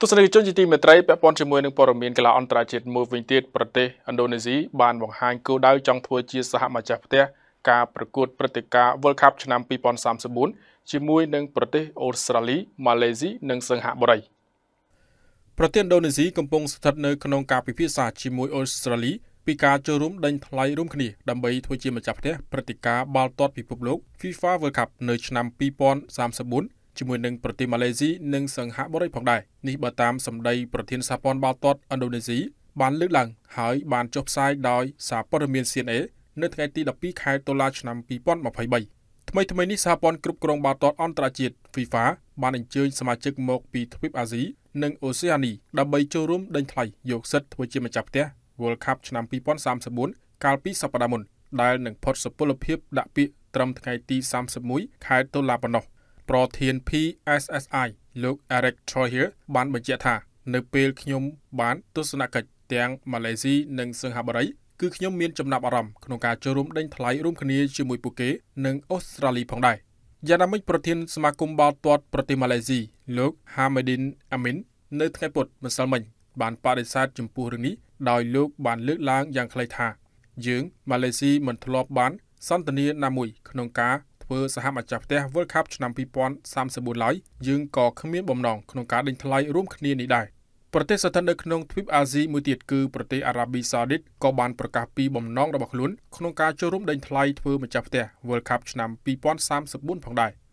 ទស្សនិកជនជាទីមេត្រីពាក់ព័ន្ធជាមួយនឹងព័ត៌មានកីឡាអន្តរជាតិមួយវិញទៀតប្រទេសឥណ្ឌូនេស៊ីបានបង្ហាញគោលដៅចង់ធ្វើជាសហម្ចាស់ផ្ទះការប្រកួតព្រឹត្តិការណ៍ World Cup ឆ្នាំ2034ជាមួយនឹងប្រទេសអូស្ត្រាលីម៉ាឡេស៊ីនិងសិង្ហបុរីប្រទេសឥណ្ឌូនេស៊ីកំពុងស្ថិតនៅក្នុងការពិភាក្សាជាមួយអូស្ត្រាលីពីការចូលរួមដេញថ្លៃរួមគ្នាដើម្បីធ្វើជាម្ចាស់ផ្ទះព្រឹត្តិការណ៍បាល់ទាត់ពិភពលោក FIFA World Cup នៅឆ្នាំ2034ជាមួយនឹងប្រទេសម៉ាឡេស៊ីនិងសង្ហបុរីផងដែរនេះបើតាមសម្ដីប្រធានសហព័ន្ធបាល់ទាត់ឥណ្ឌូនេស៊ីបានលើកឡើង ហើយបានចុះផ្សាយដោយសារព័ត៌មាន CNA នៅថ្ងៃទី12ខែតុលាឆ្នាំ2023ថ្មីថ្មីនេះសហព័ន្ធគ្រប់គ្រងបាល់ទាត់អន្តរជាតិ FIFA បានអញ្ជើញសមាជិកមក ពីទ្វីបអាស៊ីនិងអូសេអានីដើម្បីចូលរួមដេញថ្លៃយកសិទ្ធិធ្វើជាម្ចាស់ផ្ទះ World Cup ឆ្នាំ2034កាលពីសប្តាហ៍មុន ដែលនឹងផុតសុពលភាពដាក់ពាក្យត្រឹមថ្ងៃទី31ខែតុលាប៉ុណ្ណោះ។ប្រធាន PSSI លោក Eric Troyer បានបញ្ជាក់ថានៅពេលខ្ញុំបាន ទស្សនកិច្ចទាំងម៉ាឡេស៊ីនិងសិង្ហបុរីគឺខ្ញុំមានចំណាប់អារម្មណ៍ក្នុងការចូលរួមដេញថ្លៃរួមគ្នាជាមួយពួកគេ និងអូស្ត្រាលីផងដែរយ៉ាងណាមិញប្រធានសមាគមបាល់ទាត់ប្រទេសម៉ាឡេស៊ីលោក Hamadin Amin នៅថ្ងៃពុធម្សិលមិញ បានបដិសេធចំពោះរឿងនេះដោយលោកបានលើកឡើងយ៉ាងខ្លីថាយើងម៉ាឡេស៊ីមិនធ្លាប់បាន សន្ទនាណាមួយក្នុងការធ្វើសហម្ចាស់ផ្ទះ World Cup ឆ្នាំ2034ឡើយយើងក៏គ្មានបំណងក្នុងការដេញថ្លៃរួមគ្នានេះដែរប្រទេសស្ថិតនៅក្នុងទ្វីបអាស៊ីមួយទៀតគឺប្រទេសអារ៉ាប៊ីសាអូឌីតក៏បានប្រកាសពីបំណងរបស់ខ្លួនក្នុងការចូលរួមដេញថ្លៃធ្វើម្ចាស់ផ្ទះ World Cup ឆ្នាំ2034ផងដែរ។